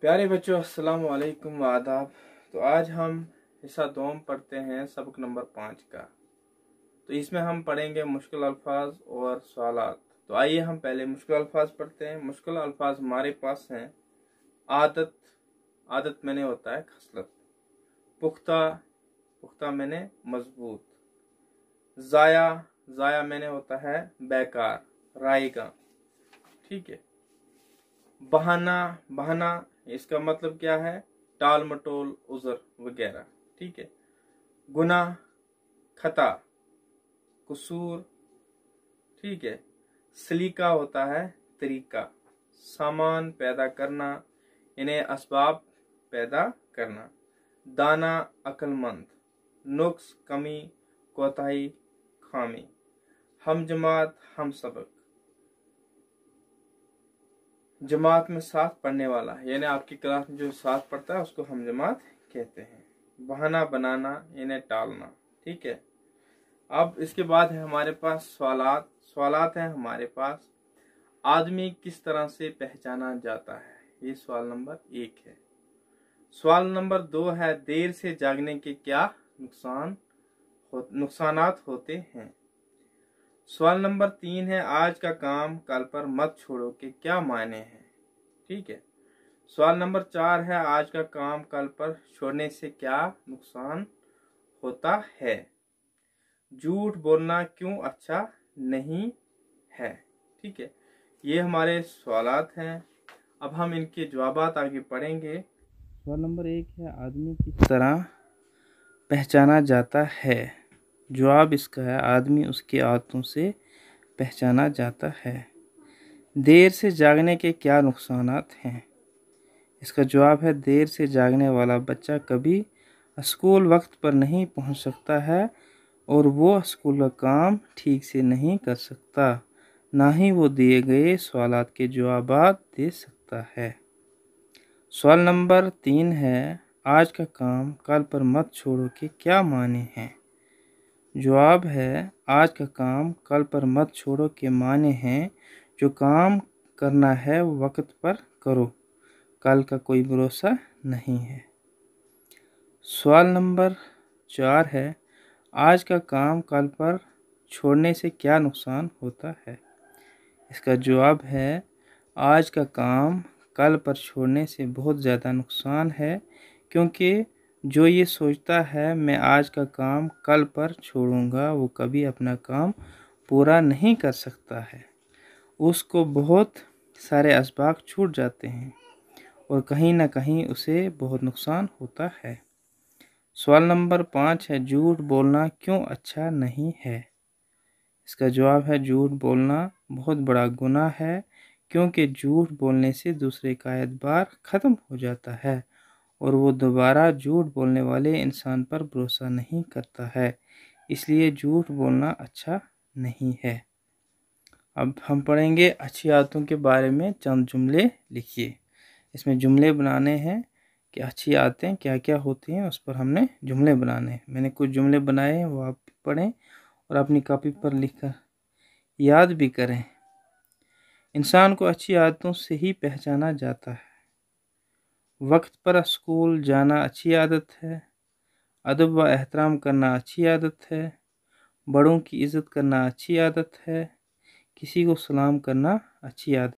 प्यारे बच्चों अस्सलाम वालेकुम आदाब तो आज हम हिस्सा दोम पढ़ते हैं सबक नंबर पाँच का तो इसमें हम पढ़ेंगे मुश्किल अल्फाज और सवालत तो आइए हम पहले मुश्किल अल्फाज पढ़ते हैं मुश्किल अल्फाज हमारे पास हैं आदत आदत मैंने होता है खसलत पुख्ता पुख्ता मैंने मजबूत ज़ाया ज़ाया मैंने होता है बेकार रायगा ठीक है बहाना बहाना इसका मतलब क्या है टाल मटोल उजर वगैरह ठीक है गुना खता कसूर ठीक है सलीका होता है तरीका सामान पैदा करना इन्हें इसबाब पैदा करना दाना अक्लमंद नुक्स कमी कोताही खामी हम जमात हम सबक जमात में साथ पढ़ने वाला यानी आपकी क्लास में जो साथ पढ़ता है उसको हम जमात कहते हैं बहाना बनाना यानी टालना ठीक है अब इसके बाद है हमारे पास सवालत सवालत हैं हमारे पास आदमी किस तरह से पहचाना जाता है ये सवाल नंबर एक है सवाल नंबर दो है देर से जागने के क्या नुकसान हो, नुकसान होते हैं सवाल नंबर तीन है आज का काम कल पर मत छोड़ो के क्या मायने हैं ठीक है सवाल नंबर चार है आज का काम कल पर छोड़ने से क्या नुकसान होता है झूठ बोलना क्यों अच्छा नहीं है ठीक है ये हमारे सवाल हैं अब हम इनके जवाब आगे पढ़ेंगे सवाल नंबर एक है आदमी किस तरह पहचाना जाता है जवाब इसका है आदमी उसकी आदतों से पहचाना जाता है देर से जागने के क्या नुकसान हैं इसका जवाब है देर से जागने वाला बच्चा कभी स्कूल वक्त पर नहीं पहुंच सकता है और वो स्कूल का काम ठीक से नहीं कर सकता ना ही वो दिए गए सवाल के जवाब दे सकता है सवाल नंबर तीन है आज का काम कल पर मत छोड़ो के क्या माने हैं जवाब है आज का काम कल पर मत छोड़ो के माने हैं जो काम करना है वक्त पर करो कल का कोई भरोसा नहीं है सवाल नंबर चार है आज का काम कल पर छोड़ने से क्या नुकसान होता है इसका जवाब है आज का काम कल पर छोड़ने से बहुत ज़्यादा नुकसान है क्योंकि जो ये सोचता है मैं आज का काम कल पर छोड़ूंगा वो कभी अपना काम पूरा नहीं कर सकता है उसको बहुत सारे इसबाक छूट जाते हैं और कहीं ना कहीं उसे बहुत नुकसान होता है सवाल नंबर पाँच है झूठ बोलना क्यों अच्छा नहीं है इसका जवाब है झूठ बोलना बहुत बड़ा गुनाह है क्योंकि झूठ बोलने से दूसरे का एतबार ख़त्म हो जाता है और वो दोबारा झूठ बोलने वाले इंसान पर भरोसा नहीं करता है इसलिए झूठ बोलना अच्छा नहीं है अब हम पढ़ेंगे अच्छी आदतों के बारे में चंद जुमले लिखिए इसमें जुमले बनाने हैं कि अच्छी आदतें क्या क्या होती हैं उस पर हमने जुमले बनाने हैं मैंने कुछ जुमले बनाए हैं वो आप पढ़ें और अपनी कॉपी पर लिख कर याद भी करें इंसान को अच्छी आदतों से ही पहचाना जाता है वक्त पर स्कूल जाना अच्छी आदत है अदब व एहतराम करना अच्छी आदत है बड़ों की इज़्ज़त करना अच्छी आदत है किसी को सलाम करना अच्छी आदत